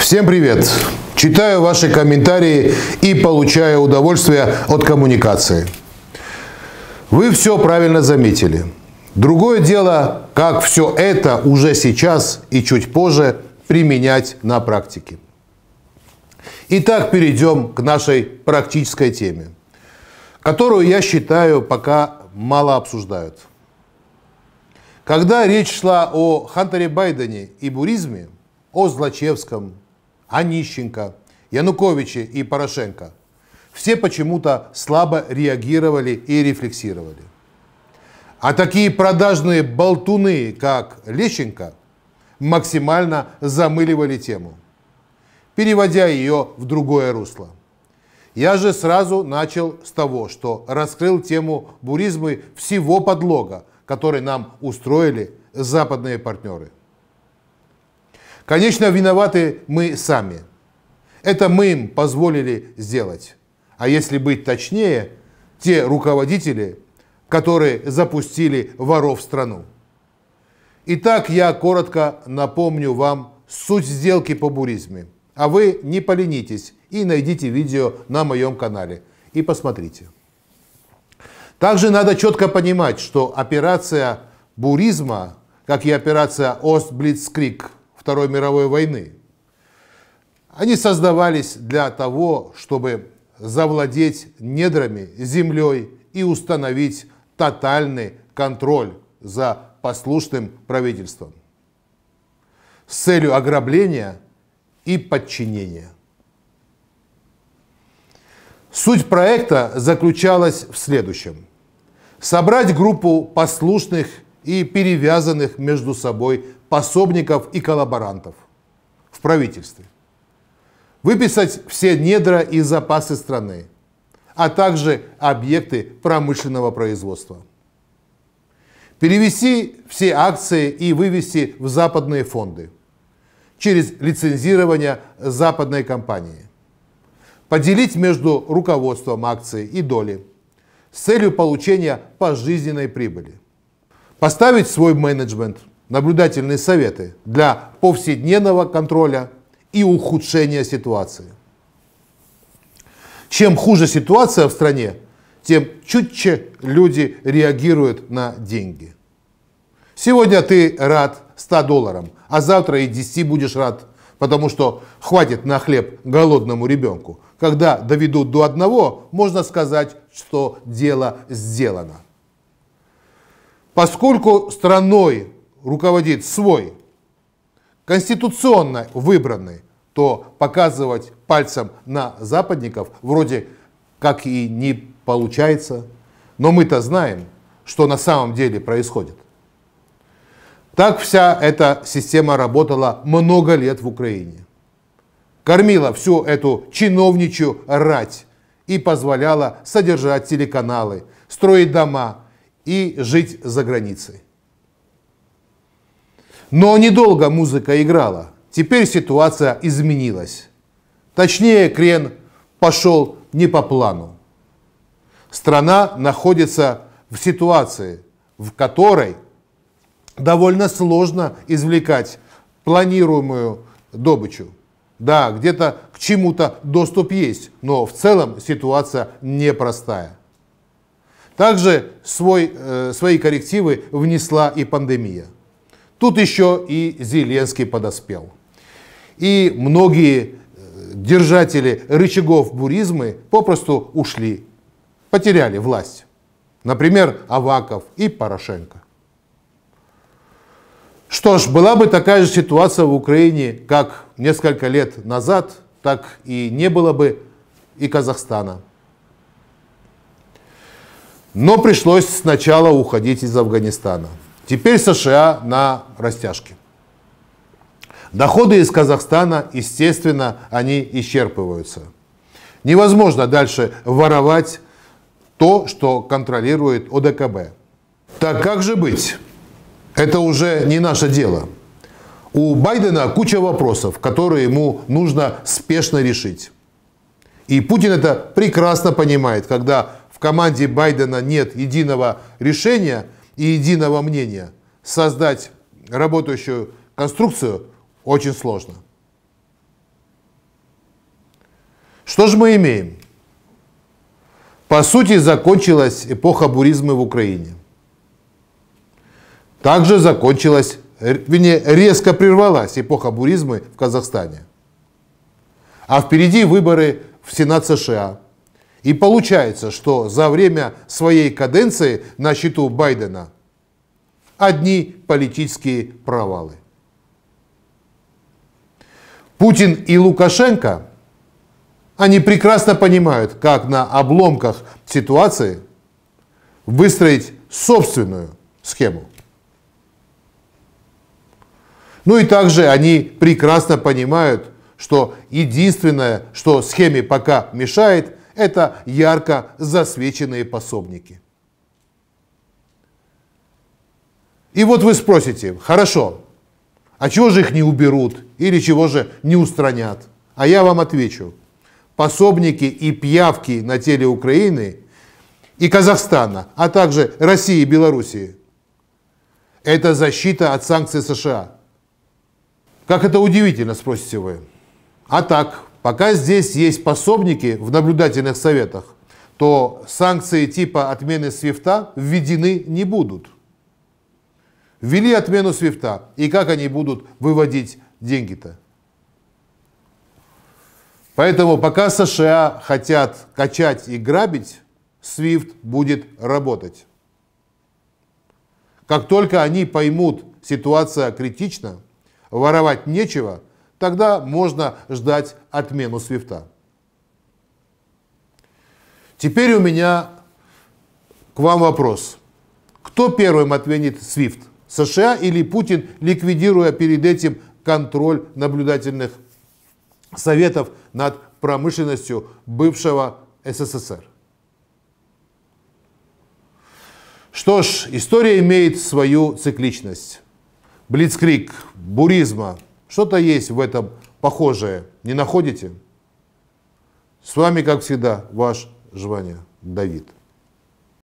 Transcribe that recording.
Всем привет! Читаю ваши комментарии и получаю удовольствие от коммуникации. Вы все правильно заметили. Другое дело, как все это уже сейчас и чуть позже применять на практике. Итак, перейдем к нашей практической теме, которую, я считаю, пока мало обсуждают. Когда речь шла о Хантере Байдене и буризме, о Злачевском, Онищенко, Януковиче и Порошенко. Все почему-то слабо реагировали и рефлексировали. А такие продажные болтуны, как Лещенко, максимально замыливали тему, переводя ее в другое русло. Я же сразу начал с того, что раскрыл тему буризмы всего подлога, который нам устроили западные партнеры. Конечно, виноваты мы сами. Это мы им позволили сделать. А если быть точнее, те руководители, которые запустили воров в страну. Итак, я коротко напомню вам суть сделки по буризме. А вы не поленитесь и найдите видео на моем канале и посмотрите. Также надо четко понимать, что операция буризма, как и операция Остблицкрик – Второй мировой войны. Они создавались для того, чтобы завладеть недрами, землей и установить тотальный контроль за послушным правительством с целью ограбления и подчинения. Суть проекта заключалась в следующем. Собрать группу послушных и перевязанных между собой пособников и коллаборантов в правительстве. Выписать все недра и запасы страны, а также объекты промышленного производства. Перевести все акции и вывести в западные фонды через лицензирование западной компании. Поделить между руководством акции и доли с целью получения пожизненной прибыли поставить свой менеджмент, наблюдательные советы для повседневного контроля и ухудшения ситуации. Чем хуже ситуация в стране, тем чутче люди реагируют на деньги. Сегодня ты рад 100 долларам, а завтра и 10 будешь рад, потому что хватит на хлеб голодному ребенку. Когда доведут до одного, можно сказать, что дело сделано поскольку страной руководит свой, конституционно выбранный, то показывать пальцем на западников вроде как и не получается. Но мы-то знаем, что на самом деле происходит. Так вся эта система работала много лет в Украине. Кормила всю эту чиновничью рать и позволяла содержать телеканалы, строить дома, и жить за границей. Но недолго музыка играла. Теперь ситуация изменилась. Точнее, крен пошел не по плану. Страна находится в ситуации, в которой довольно сложно извлекать планируемую добычу. Да, где-то к чему-то доступ есть, но в целом ситуация непростая. Также свой, э, свои коррективы внесла и пандемия. Тут еще и Зеленский подоспел. И многие э, держатели рычагов буризмы попросту ушли, потеряли власть. Например, Аваков и Порошенко. Что ж, была бы такая же ситуация в Украине, как несколько лет назад, так и не было бы и Казахстана. Но пришлось сначала уходить из Афганистана. Теперь США на растяжке. Доходы из Казахстана, естественно, они исчерпываются. Невозможно дальше воровать то, что контролирует ОДКБ. Так как же быть? Это уже не наше дело. У Байдена куча вопросов, которые ему нужно спешно решить. И Путин это прекрасно понимает, когда команде Байдена нет единого решения и единого мнения. Создать работающую конструкцию очень сложно. Что же мы имеем? По сути, закончилась эпоха буризма в Украине. Также закончилась, вернее, резко прервалась эпоха буризма в Казахстане. А впереди выборы в Сенат США – и получается, что за время своей каденции на счету Байдена одни политические провалы. Путин и Лукашенко, они прекрасно понимают, как на обломках ситуации выстроить собственную схему. Ну и также они прекрасно понимают, что единственное, что схеме пока мешает – это ярко засвеченные пособники. И вот вы спросите, хорошо, а чего же их не уберут или чего же не устранят? А я вам отвечу, пособники и пьявки на теле Украины и Казахстана, а также России и Белоруссии – это защита от санкций США. Как это удивительно, спросите вы. А так, Пока здесь есть пособники в наблюдательных советах, то санкции типа отмены свифта введены не будут. Ввели отмену свифта, и как они будут выводить деньги-то? Поэтому пока США хотят качать и грабить, Свифт будет работать. Как только они поймут, ситуация критична, воровать нечего – тогда можно ждать отмену свифта. Теперь у меня к вам вопрос. Кто первым отменит свифт? США или Путин, ликвидируя перед этим контроль наблюдательных советов над промышленностью бывшего СССР? Что ж, история имеет свою цикличность. Блицкрик, буризма, что-то есть в этом похожее, не находите? С вами, как всегда, ваш Жваня Давид.